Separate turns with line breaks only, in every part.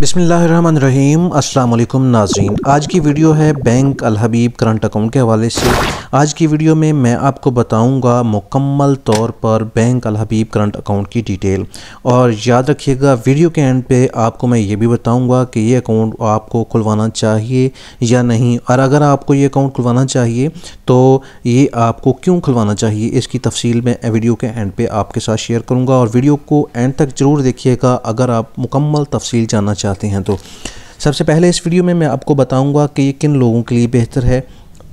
बिसमीम अल्लाम नाजरीन आज की वीडियो है बैंक अलहबीब करंट अकाउंट के हवाले से आज की वीडियो में मैं आपको बताऊंगा मुकम्मल तौर पर बैंक अलहबीब करंट अकाउंट की डिटेल और याद रखिएगा वीडियो के एंड पे आपको मैं ये भी बताऊंगा कि ये अकाउंट आपको खुलवाना चाहिए या नहीं और अगर आपको ये अकाउंट खुलवाना चाहिए तो ये आपको क्यों खुलवाना चाहिए इसकी तफसील मैं वीडियो के एंड पर आपके साथ शेयर करूँगा और वीडियो को एंड तक ज़रूर देखिएगा अगर आप मुकम्मल तफसील जानना चाहते हैं तो सबसे पहले इस वीडियो में मैं आपको बताऊंगा कि ये किन लोगों के लिए बेहतर है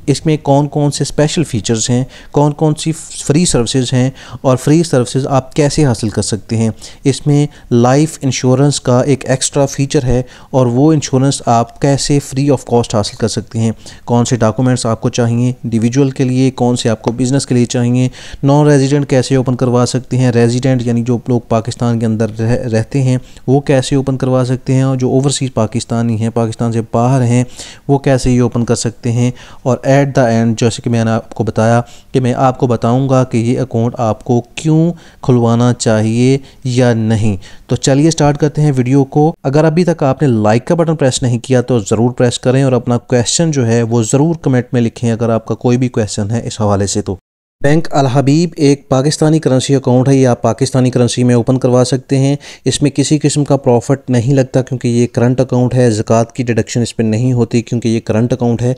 इसमें कौन कौन से स्पेशल फीचर्स हैं कौन कौन सी फ्री सर्विसेज हैं और फ्री सर्विसेज आप कैसे हासिल कर सकते हैं इसमें लाइफ इंश्योरेंस का एक एक्स्ट्रा फीचर है और वो इंश्योरेंस आप कैसे फ्री ऑफ कॉस्ट हासिल कर सकते हैं कौन से डॉक्यूमेंट्स आपको चाहिए इंडिविजुअल के लिए कौन से आपको बिज़नेस के लिए चाहिए नॉन रेजिडेंट कैसे ओपन करवा सकते हैं रेजिडेंट यानी जो लोग पाकिस्तान के अंदर रह, रहते हैं वो कैसे ओपन करवा सकते हैं और जो ओवरसीज़ पाकिस्तानी हैं पाकिस्तान से बाहर हैं वो कैसे ये ओपन कर सकते हैं और एट द एंड जैसे कि मैंने आपको बताया कि मैं आपको बताऊंगा कि ये अकाउंट आपको क्यों खुलवाना चाहिए या नहीं तो चलिए स्टार्ट करते हैं वीडियो को अगर अभी तक आपने लाइक का बटन प्रेस नहीं किया तो ज़रूर प्रेस करें और अपना क्वेश्चन जो है वो ज़रूर कमेंट में लिखें अगर आपका कोई भी क्वेश्चन है इस हवाले से तो बैंक अलहबीब एक पाकिस्तानी करेंसी अकाउंट है ये आप पाकिस्तानी करेंसी में ओपन करवा सकते हैं इसमें किसी किस्म का प्रॉफिट नहीं लगता क्योंकि ये करंट अकाउंट है ज़क़़त की डिडक्शन इस पर नहीं होती क्योंकि ये करंट अकाउंट है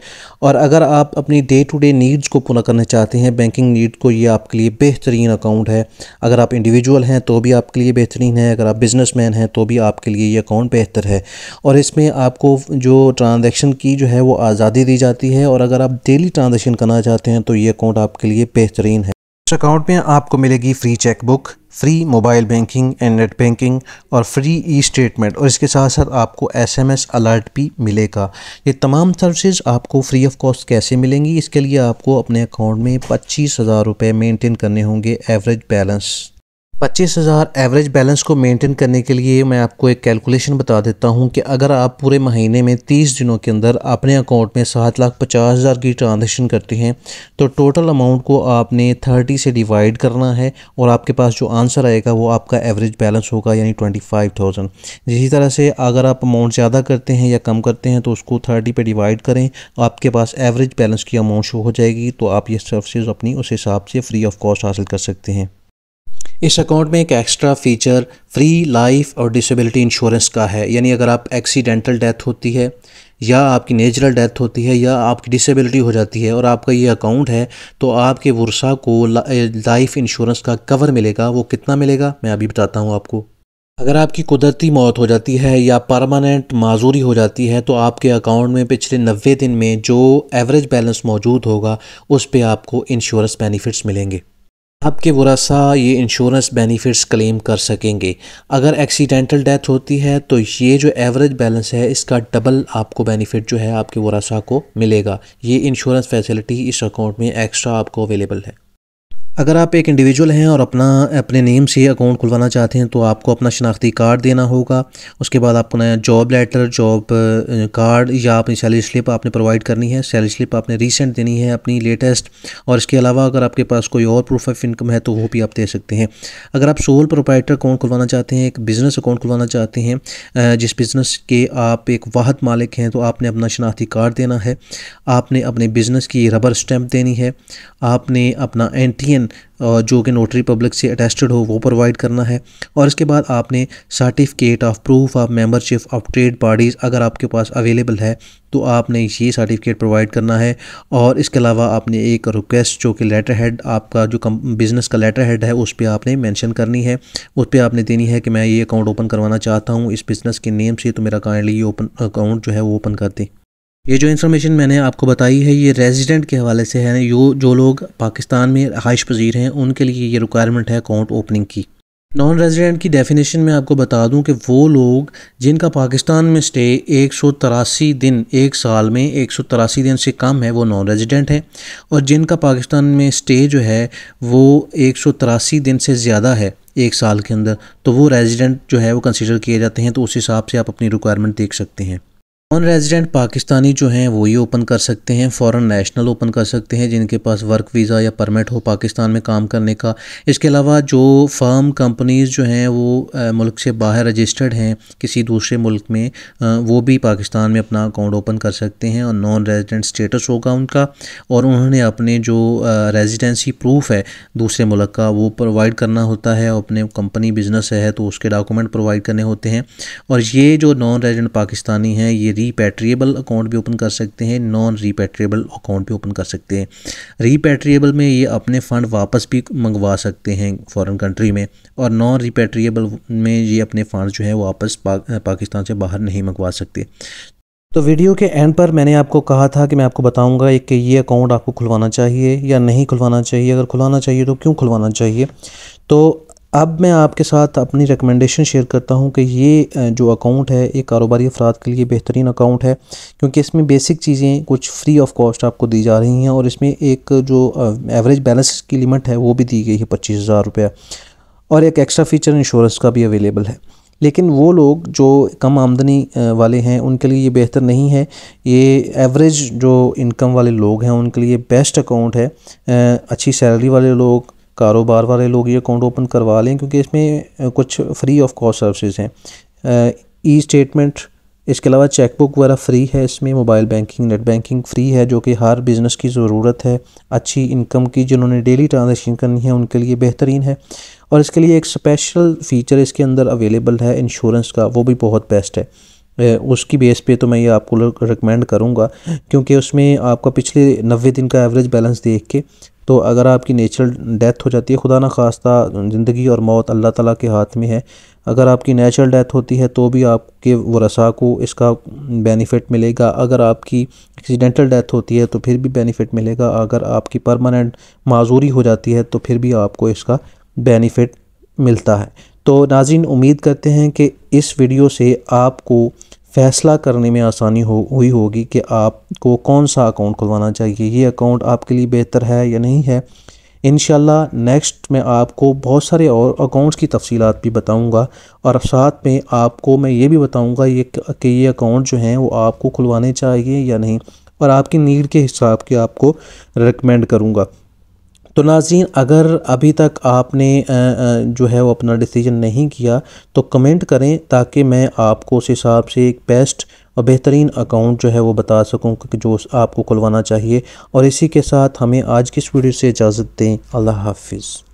और अगर आप अपनी डे टू डे नीड्स को पूरा करना चाहते हैं बैंकिंग नीड को ये आपके लिए बेहतरीन अकाउंट है अगर आप इंडिविजुअल हैं तो भी आपके लिए बेहतरीन है अगर आप बिजनेस मैन हैं तो भी आपके लिए ये अकाउंट बेहतर है और इसमें आपको जो ट्रांजेक्शन की जो है वो आज़ादी दी जाती है और अगर आप डेली ट्रांजेक्शन करना चाहते हैं तो ये अकाउंट आपके लिए बेहतर बेहतरीन है इस अकाउंट में आपको मिलेगी free cheque book free mobile banking and net banking और फ्री ई स्टेटमेंट और इसके साथ साथ आपको एसएमएस अलर्ट भी मिलेगा ये तमाम सर्विसेज आपको फ्री ऑफ कॉस्ट कैसे मिलेंगी इसके लिए आपको अपने अकाउंट में पच्चीस हज़ार रुपये मेनटेन करने होंगे एवरेज बैलेंस पच्चीस हज़ार एवरेज बैलेंस को मेंटेन करने के लिए मैं आपको एक कैलकुलेशन बता देता हूं कि अगर आप पूरे महीने में तीस दिनों के अंदर अपने अकाउंट में सात लाख पचास हज़ार की ट्रांजेक्शन करते हैं तो टोटल अमाउंट को आपने थर्टी से डिवाइड करना है और आपके पास जो आंसर आएगा वो आपका एवरेज बैलेंस होगा यानी ट्वेंटी फाइव थाउजेंड इसी तरह से अगर आप अमाउंट ज़्यादा करते हैं या कम करते हैं तो उसको थर्टी पर डिवाइड करें आपके पास एवरेज बैलेंस की अमाउंट शो हो जाएगी तो आप ये सर्विस अपनी उस हिसाब से फ्री ऑफ कॉस्ट हासिल कर सकते हैं इस अकाउंट में एक एक्स्ट्रा फीचर फ्री लाइफ और डिसेबिलिटी इंश्योरेंस का है यानी अगर आप एक्सीडेंटल डेथ होती है या आपकी नेचुरल डेथ होती है या आपकी डिसेबिलिटी हो जाती है और आपका ये अकाउंट है तो आपके वर्षा को लाइफ इंश्योरेंस का कवर मिलेगा वो कितना मिलेगा मैं अभी बताता हूँ आपको अगर आपकी कुदरती मौत हो जाती है या परमानेंट माजूरी हो जाती है तो आपके अकाउंट में पिछले नब्बे दिन में जो एवरेज बैलेंस मौजूद होगा उस पर आपको इंश्योरेंस बेनिफिट्स मिलेंगे आपके वरासा ये इंश्योरेंस बेनिफिट्स क्लेम कर सकेंगे अगर एक्सीडेंटल डेथ होती है तो ये जो एवरेज बैलेंस है इसका डबल आपको बेनिफिट जो है आपके वरासा को मिलेगा ये इंश्योरेंस फैसिलिटी इस अकाउंट में एक्स्ट्रा आपको अवेलेबल है अगर आप एक इंडिविजुअल हैं और अपना अपने नेम से अकाउंट खुलवाना चाहते हैं तो आपको अपना शनाख्ती कार्ड देना होगा उसके बाद आपको नया जॉब लेटर जॉब कार्ड या अपनी सैलरी स्लिप आपने प्रोवाइड करनी है सैलरी स्लिप आपने रिसेंट देनी है अपनी लेटेस्ट और इसके अलावा अगर आपके पास कोई और प्रूफ ऑफ इनकम है तो वो भी आप दे सकते हैं अगर आप सोल प्रोप्राइटर अकाउंट खुलवाना चाहते हैं एक बिज़नेस अकाउंट खुलवाना चाहते हैं जिस बिज़नेस के आप एक वाहद मालिक हैं तो आपने अपना शनाख्ती कार्ड देना है आपने अपने बिज़नेस की रबर स्टैम्प देनी है आपने अपना एन जो कि नोटरी पब्लिक से अटेस्टेड हो वो प्रोवाइड करना है और इसके बाद आपने certificate of proof of membership of trade parties अगर आपके पास अवेलेबल है तो आपने ये सर्टिफिकेट प्रोवाइड करना है और इसके अलावा आपने एक रिक्वेस्ट जो कि लेटर हेड आपका जो कम बिज़नेस का लेटर हेड है उस पर आपने मैंशन करनी है उस पर आपने देनी है कि मैं ये अकाउंट ओपन करवाना चाहता हूँ इस बिज़नेस के नेम से तो मेरा काइंडली ये ओपन अकाउंट जो है वो ओपन कर दें ये जो इन्फॉर्मेशन मैंने आपको बताई है ये रेजिडेंट के हवाले से है यो जो लोग पाकिस्तान में रहाइश पजीर हैं उनके लिए ये रिक्वायरमेंट है अकाउंट ओपनिंग की नॉन रेजिडेंट की डेफिनेशन में आपको बता दूं कि वो लोग जिनका पाकिस्तान में स्टे एक सौ दिन एक साल में एक सौ दिन से कम है वो नॉन रेजिडेंट हैं और जिनका पाकिस्तान में स्टे जो है वो एक सौ तिरासी दिन से ज़्यादा है एक साल के अंदर तो वो रेजिडेंट जो है वो कंसिडर किए जाते हैं तो उस हिसाब से आप अपनी रिक्वायरमेंट देख सकते हैं नॉन रेजिडेंट पाकिस्तानी जो हैं वो ही ओपन कर सकते हैं फॉरेन नेशनल ओपन कर सकते हैं जिनके पास वर्क वीज़ा या परमिट हो पाकिस्तान में काम करने का इसके अलावा जो फर्म कंपनीज़ जो हैं वो मुल्क से बाहर रजिस्टर्ड हैं किसी दूसरे मुल्क में वो भी पाकिस्तान में अपना अकाउंट ओपन कर सकते हैं और नॉन रेजिडेंट स्टेटस होगा उनका और उन्होंने अपने जो रेजिडेंसी प्रूफ है दूसरे मुल्क का वो प्रोवाइड करना होता है अपने कंपनी बिजनेस है तो उसके डॉक्यूमेंट प्रोवाइड करने होते हैं और ये जो नॉन रेजिडेंट पाकिस्तानी हैं ये रीपेट्रिएबल अकाउंट भी ओपन कर सकते हैं नॉन रीपेट्रिएबल अकाउंट भी ओपन कर सकते हैं रीपेट्रिएबल में ये अपने फ़ंड वापस भी मंगवा सकते हैं फॉरेन कंट्री में और नॉन रिपेट्रिएबल में ये अपने फ़ंड जो है वापस पा, पाकिस्तान से बाहर नहीं मंगवा सकते तो वीडियो के एंड पर मैंने आपको कहा था कि मैं आपको बताऊंगा कि ये अकाउंट आपको खुलवाना चाहिए या नहीं खुलवाना चाहिए अगर खुलवाना चाहिए तो क्यों खुलवाना चाहिए तो अब मैं आपके साथ अपनी रिकमेंडेशन शेयर करता हूं कि ये जो अकाउंट है ये कारोबारी अफराद के लिए बेहतरीन अकाउंट है क्योंकि इसमें बेसिक चीज़ें कुछ फ्री ऑफ कॉस्ट आपको दी जा रही हैं और इसमें एक जो एवरेज बैलेंस की लिमिट है वो भी दी गई है पच्चीस हज़ार रुपया और एक एक्स्ट्रा फीचर इंश्योरेंस का भी अवेलेबल है लेकिन वो लोग जो कम आमदनी वाले हैं उनके लिए ये बेहतर नहीं है ये एवरेज जो इनकम वाले लोग हैं उनके लिए बेस्ट अकाउंट है अच्छी सैलरी वाले लोग कारोबार वाले लोग ये अकाउंट ओपन करवा लें क्योंकि इसमें कुछ फ्री ऑफ कॉस्ट सर्विसेज हैं ई स्टेटमेंट इसके अलावा चेकबुक वगैरह फ्री है इसमें mobile banking net banking free है जो कि हर बिज़नेस की ज़रूरत है अच्छी इनकम की जिन्होंने डेली ट्रांजेक्शन करनी है उनके लिए बेहतरीन है और इसके लिए एक स्पेशल फ़ीचर इसके अंदर अवेलेबल है इंश्योरेंस का वो भी बहुत बेस्ट है उसकी बेस पे तो मैं ये आपको रिकमेंड करूँगा क्योंकि उसमें आपका पिछले नब्बे दिन का एवरेज बैलेंस देख के तो अगर आपकी नेचुरल डेथ हो जाती है खुदा ना खास्ता ज़िंदगी और मौत अल्लाह ताला के हाथ में है अगर आपकी नेचुरल डेथ होती है तो भी आपके वसा को इसका बेनिफिट मिलेगा अगर आपकी एक्सीडेंटल डेथ होती है तो फिर भी बेनिफिट मिलेगा अगर आपकी परमानेंट माजूरी हो जाती है तो फिर भी आपको इसका बेनिफिट मिलता है तो नाजिन उम्मीद करते हैं कि इस वीडियो से आपको फ़ैसला करने में आसानी हो हुई होगी कि आपको कौन सा अकाउंट खुलवाना चाहिए ये अकाउंट आपके लिए बेहतर है या नहीं है इन नेक्स्ट मैं आपको बहुत सारे और अकाउंट्स की तफसीलात भी बताऊंगा और साथ में आपको मैं ये भी बताऊंगा ये कि ये अकाउंट जो हैं वो आपको खुलवाने चाहिए या नहीं और आपकी नीड के हिसाब के आपको रिकमेंड करूँगा तो नाजीन अगर अभी तक आपने जो है वो अपना डिसीजन नहीं किया तो कमेंट करें ताकि मैं आपको उस हिसाब से एक बेस्ट और बेहतरीन अकाउंट जो है वो बता सकूं कि जो आपको खुलवाना चाहिए और इसी के साथ हमें आज की इस वीडियो से इजाज़त दें अल्लाह हाफिज़